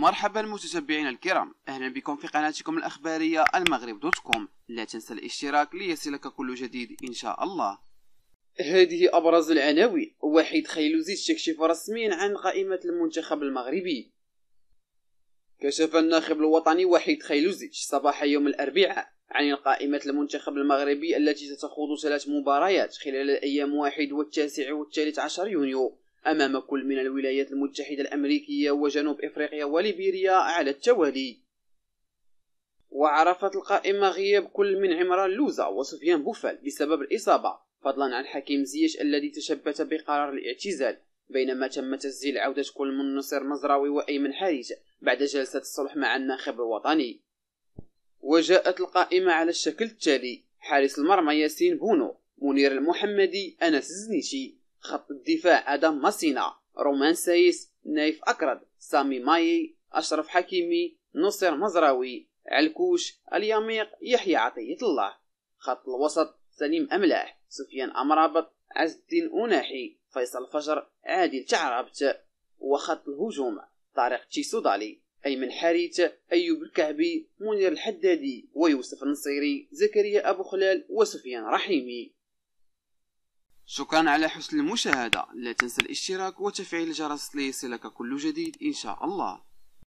مرحبا المتتبعين الكرام اهلا بكم في قناتكم الاخباريه المغرب دوت كوم لا تنسى الاشتراك ليصلك كل جديد ان شاء الله هذه ابرز العناوين وحيد خيلوزي تكشف رسميا عن قائمه المنتخب المغربي كشف الناخب الوطني وحيد خيلوزي صباح يوم الاربعاء عن قائمة المنتخب المغربي التي ستخوض ثلاث مباريات خلال الأيام واحد والتاسع والثالث عشر يونيو أمام كل من الولايات المتحدة الأمريكية وجنوب إفريقيا وليبيريا على التوالي وعرفت القائمة غياب كل من عمران لوزا وسفيان بوفال بسبب الإصابة فضلا عن حكيم زيش الذي تشبت بقرار الاعتزال بينما تم تسجيل عودة كل من نصر مزراوي وأيمن حارجة بعد جلسة الصلح مع الناخب الوطني وجاءت القائمة على الشكل التالي حارس المرمى ياسين بونو منير المحمدي أنس الزنيشي خط الدفاع آدم ماسينا رومان سايس نايف أكرد سامي ماي أشرف حكيمي نصر مزراوي علكوش اليميق يحيى عطية الله خط الوسط سليم أملاح سفيان أمرابط عز الدين اوناحي فيصل فجر عادل تعربت وخط الهجوم طارق تشيسودالي أيمن حاريت أيوب الكعبي منير الحدادي ويوسف النصيري زكريا أبو خلال وسفيان رحيمي شكرا على حسن المشاهدة لا تنسى الاشتراك وتفعيل الجرس ليصلك كل جديد ان شاء الله